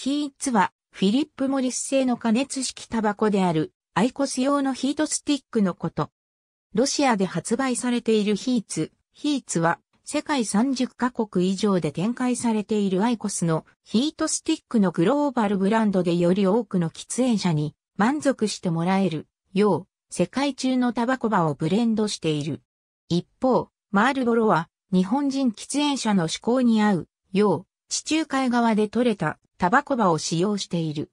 ヒーツは、フィリップ・モリス製の加熱式タバコである、アイコス用のヒートスティックのこと。ロシアで発売されているヒーツ、ヒーツは、世界30カ国以上で展開されているアイコスのヒートスティックのグローバルブランドでより多くの喫煙者に満足してもらえるよう、世界中のタバコ場をブレンドしている。一方、マールボロは日本人喫煙者の思考に合うよう、地中海側で採れたタバコバを使用している。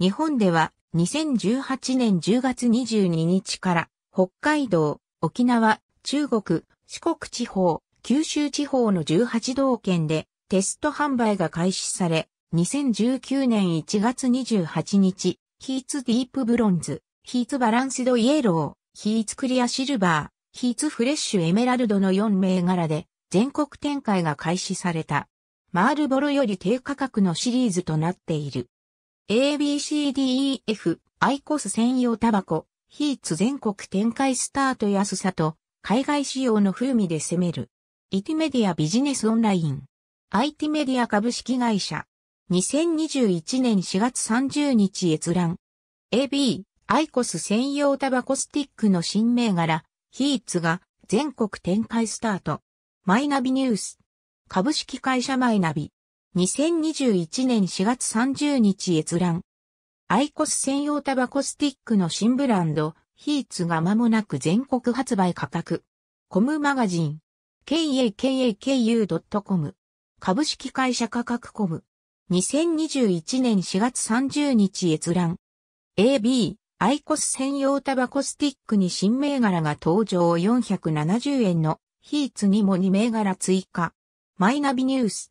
日本では2018年10月22日から北海道、沖縄、中国、四国地方、九州地方の18道県でテスト販売が開始され、2019年1月28日、ヒーツディープブロンズ、ヒーツバランスドイエロー、ヒーツクリアシルバー、ヒーツフレッシュエメラルドの4銘柄で全国展開が開始された。マールボロより低価格のシリーズとなっている。ABCDEF、アイコス専用タバコ、ヒーツ全国展開スタート安さと、海外仕様の風味で攻める。i ティメディアビジネスオンライン。IT メディア株式会社。2021年4月30日閲覧。AB、アイコス専用タバコスティックの新銘柄、ヒーツが全国展開スタート。マイナビニュース。株式会社マイナビ。2021年4月30日閲覧。アイコス専用タバコスティックの新ブランド、ヒーツが間もなく全国発売価格。コムマガジン。kakaku.com。株式会社価格コム。2021年4月30日閲覧。AB、アイコス専用タバコスティックに新銘柄が登場470円のヒーツにも2銘柄追加。マイナビニュース。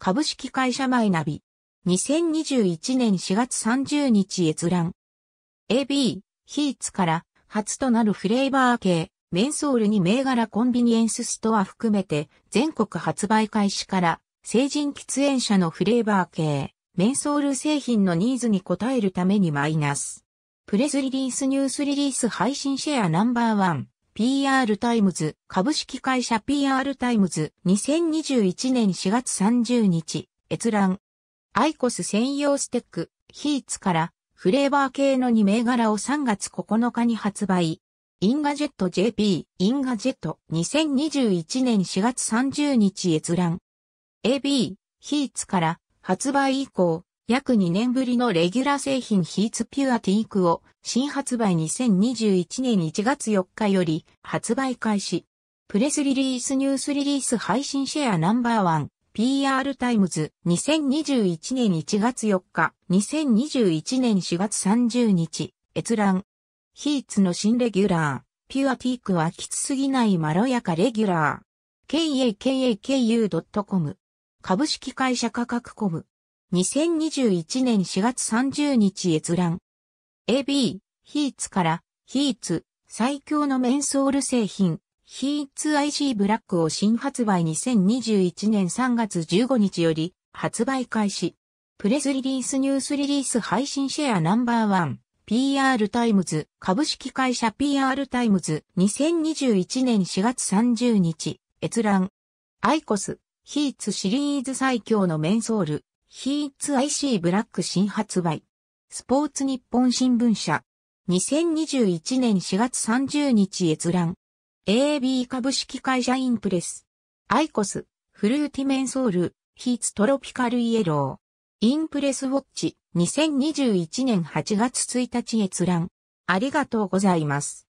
株式会社マイナビ。2021年4月30日閲覧。AB、ヒーツから初となるフレーバー系、メンソールに銘柄コンビニエンスストア含めて全国発売開始から成人喫煙者のフレーバー系、メンソール製品のニーズに応えるためにマイナス。プレスリリースニュースリリース配信シェアナンバーワン。PR タイムズ、株式会社 PR タイムズ、2021年4月30日、閲覧。アイコス専用ステック、ヒーツから、フレーバー系の2銘柄を3月9日に発売。インガジェット JP、インガジェット、2021年4月30日閲覧。AB、ヒーツから、発売以降、約2年ぶりのレギュラー製品ヒーツピュアティークを新発売2021年1月4日より発売開始。プレスリリースニュースリリース配信シェアナンバーワン PR タイムズ2021年1月4日2021年4月30日閲覧ヒーツの新レギュラーピュアティークはきつすぎないまろやかレギュラー kakku.com 株式会社価格コム2021年4月30日閲覧。AB、ヒーツから、ヒーツ、最強のメンソール製品、ヒーツ IC ブラックを新発売2021年3月15日より、発売開始。プレスリリースニュースリリース配信シェアナンバーワン。PR タイムズ株式会社 PR タイムズ2021年4月30日閲覧アイコスヒーツシリーズ最強のメンソールヒーツ IC ブラック新発売。スポーツ日本新聞社。2021年4月30日閲覧。AB 株式会社インプレス。アイコス、フルーティメンソール、ヒーツトロピカルイエロー。インプレスウォッチ、2021年8月1日閲覧。ありがとうございます。